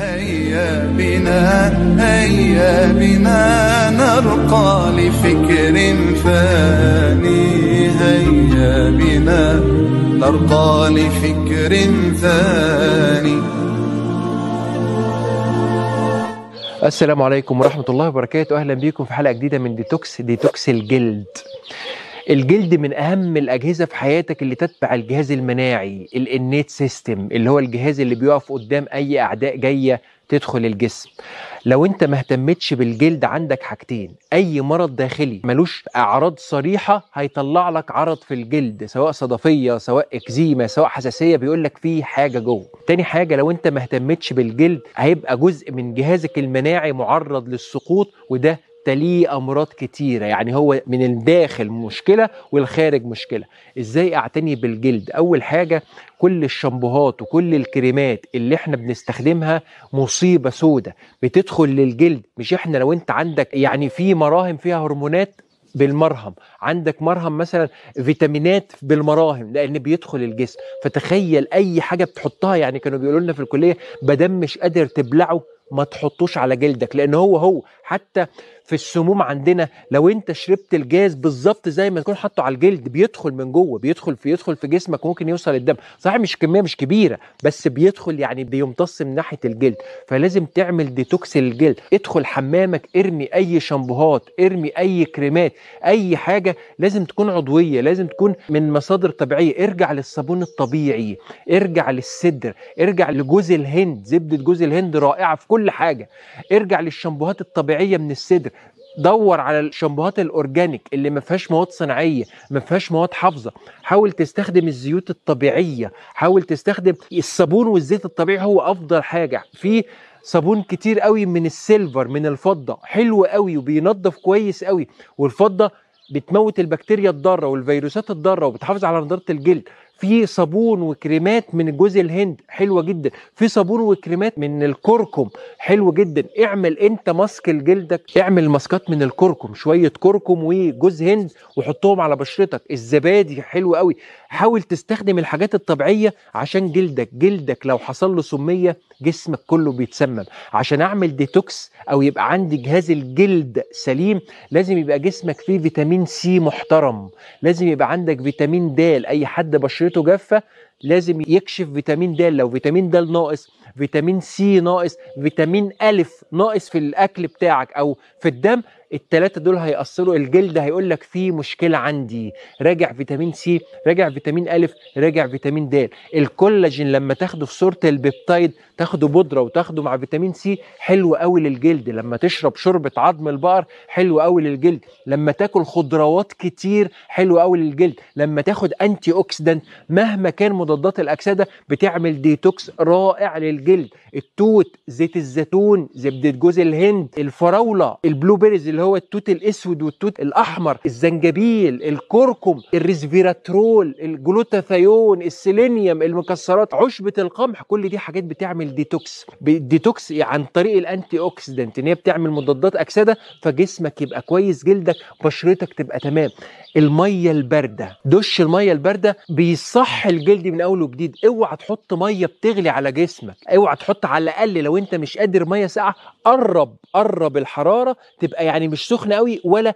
هيا بنا هيا بنا نرقى لفكر ثاني هيا بنا نرقى لفكر ثاني السلام عليكم ورحمة الله وبركاته أهلا بيكم في حلقة جديدة من ديتوكس ديتوكس الجلد الجلد من اهم الاجهزه في حياتك اللي تتبع الجهاز المناعي الانيت سيستم اللي هو الجهاز اللي بيقف قدام اي اعداء جايه تدخل الجسم لو انت ما اهتمتش بالجلد عندك حاجتين اي مرض داخلي ملوش اعراض صريحه هيطلع لك عرض في الجلد سواء صدفيه سواء اكزيما سواء حساسيه بيقول لك في حاجه جوه تاني حاجه لو انت ما اهتمتش بالجلد هيبقى جزء من جهازك المناعي معرض للسقوط وده تحتليه امراض كتيره يعني هو من الداخل مشكله والخارج مشكله ازاي اعتني بالجلد اول حاجه كل الشامبوهات وكل الكريمات اللي احنا بنستخدمها مصيبه سودة بتدخل للجلد مش احنا لو انت عندك يعني في مراهم فيها هرمونات بالمرهم عندك مرهم مثلا فيتامينات بالمراهم لان بيدخل الجسم فتخيل اي حاجه بتحطها يعني كانوا بيقولوا لنا في الكليه بدم مش قادر تبلعه ما تحطوش على جلدك لان هو هو حتى في السموم عندنا لو انت شربت الجاز بالظبط زي ما تكون حاطه على الجلد بيدخل من جوه بيدخل في يدخل في جسمك ممكن يوصل الدم صحيح مش كميه مش كبيره بس بيدخل يعني بيمتص من ناحيه الجلد فلازم تعمل ديتوكس للجلد ادخل حمامك ارمي اي شامبوهات ارمي اي كريمات اي حاجه لازم تكون عضويه لازم تكون من مصادر طبيعيه ارجع للصابون الطبيعي ارجع للسدر ارجع لجوز الهند زبده جوز الهند رائعه في كل حاجه ارجع للشامبوهات الطبيعيه من السدر دور على الشامبوهات الاورجانيك اللي ما فيهاش مواد صناعيه ما فيهاش مواد حافظه حاول تستخدم الزيوت الطبيعيه حاول تستخدم الصابون والزيت الطبيعي هو افضل حاجه في صابون كتير قوي من السيلفر من الفضه حلو قوي وبينظف كويس قوي والفضه بتموت البكتيريا الضاره والفيروسات الضاره وبتحافظ على نضاره الجلد في صابون وكريمات من جوز الهند حلوه جدا في صابون وكريمات من الكركم حلو جدا اعمل انت ماسك لجلدك اعمل ماسكات من الكركم شويه كركم وجوز هند وحطهم على بشرتك الزبادي حلو قوي حاول تستخدم الحاجات الطبيعيه عشان جلدك جلدك لو حصل له سميه جسمك كله بيتسمم عشان اعمل ديتوكس او يبقى عندي جهاز الجلد سليم لازم يبقى جسمك فيه فيتامين سي محترم لازم يبقى عندك فيتامين د اي حد بشرته بشرته جافه لازم يكشف فيتامين د لو فيتامين د ناقص فيتامين سي ناقص فيتامين الف ناقص في الاكل بتاعك او في الدم الثلاثه دول هيأثروا الجلد هيقول لك في مشكله عندي راجع فيتامين سي راجع فيتامين الف راجع فيتامين د الكولاجين لما تاخده في صوره البيبتايد تاخده بودره وتاخده مع فيتامين سي حلو قوي للجلد لما تشرب شوربه عظم البقر حلو قوي للجلد لما تاكل خضروات كتير حلو قوي للجلد لما تاخد انتي اوكسيدنت مهما كان مضادات الاكسده بتعمل ديتوكس رائع للجلد التوت زيت الزيتون زبده جوز الهند الفراوله البلو بيريز اللي هو التوت الاسود والتوت الاحمر الزنجبيل الكركم الريزفيراترول الجلوتاثيون السيلينيوم المكسرات عشبه القمح كل دي حاجات بتعمل ديتوكس ديتوكس عن طريق الانتي اوكسيدنت ان هي بتعمل مضادات اكسده فجسمك يبقى كويس جلدك بشرتك تبقى تمام الميه البارده دش الميه البارده بيصح الجلد من اول وجديد اوعى تحط ميه بتغلي على جسمك اوعى تحط حط على الاقل لو انت مش قادر ميه ساقعه قرب قرب الحراره تبقى يعني مش سخنه قوي ولا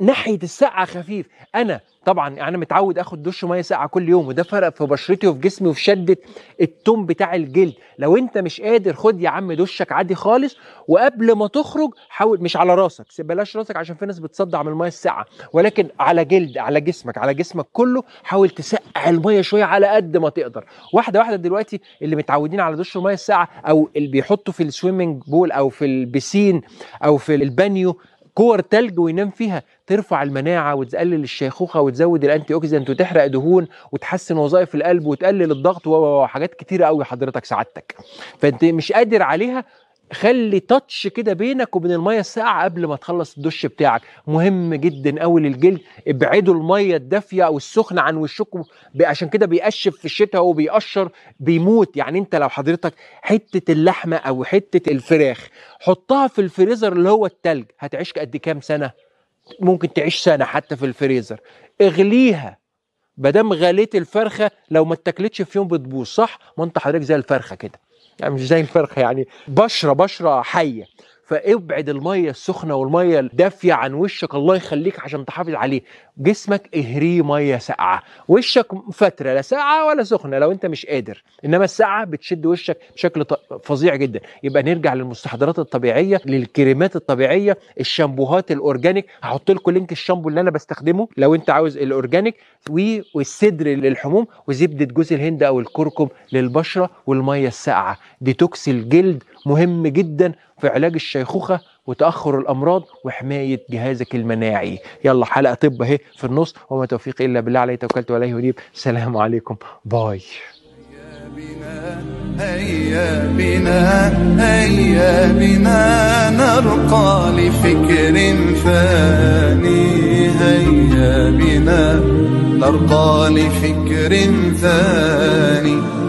ناحيه السقعه خفيف انا طبعا انا يعني متعود اخد دش ميه ساقعه كل يوم وده فرق في بشرتي وفي جسمي وفي شده التوم بتاع الجلد لو انت مش قادر خد يا عم دشك عادي خالص وقبل ما تخرج حاول مش على راسك بلاش راسك عشان في ناس بتصدع من الميه الساقعه ولكن على جلد على جسمك على جسمك كله حاول تسقع الميه شويه على قد ما تقدر واحده واحده دلوقتي اللي متعودين على دش الميه الساقعه او اللي بيحطوا في السويمنج بول او في البسين او في البانيو كور تلج وينام فيها ترفع المناعه وتقلل الشيخوخه وتزود الانتي اوكسيدنت وتحرق دهون وتحسن وظائف القلب وتقلل الضغط وحاجات كتيره قوي حضرتك سعادتك فانت مش قادر عليها خلي تاتش كده بينك وبين الميه الساقعه قبل ما تخلص الدش بتاعك مهم جدا قوي للجلد ابعدوا الميه الدافيه او السخنه عن وشكم عشان كده بيقشف في الشتاء وبيقشر بيموت يعني انت لو حضرتك حته اللحمه او حته الفراخ حطها في الفريزر اللي هو التلج هتعيش قد كام سنه ممكن تعيش سنه حتى في الفريزر اغليها ما دام غليت الفرخه لو ما اتاكلتش في يوم بتبوظ صح ما انت حضرتك زي الفرخه كده يعني مش زي الفرخة يعني بشرة بشرة حية فابعد الميه السخنه والميه الدافيه عن وشك الله يخليك عشان تحافظ عليه جسمك اهريه ميه ساقعه وشك فتره لا ساقعه ولا سخنه لو انت مش قادر انما الساقعه بتشد وشك بشكل فظيع جدا يبقى نرجع للمستحضرات الطبيعيه للكريمات الطبيعيه الشامبوهات الاورجانيك هحط لكم لينك الشامبو اللي انا بستخدمه لو انت عاوز الاورجانيك والصدر للحموم وزبده جوز الهند او الكركم للبشره والميه الساقعه ديتوكس الجلد مهم جدا في علاج الشيخوخة وتأخر الأمراض وحماية جهازك المناعي يلا حلقة طب أهي في النص وما توفيق إلا بالله عليه توكلت وعليه ونيب سلام عليكم باي هيا بنا هيا بنا نرقى لفكر فاني هيا بنا نرقى لفكر ثاني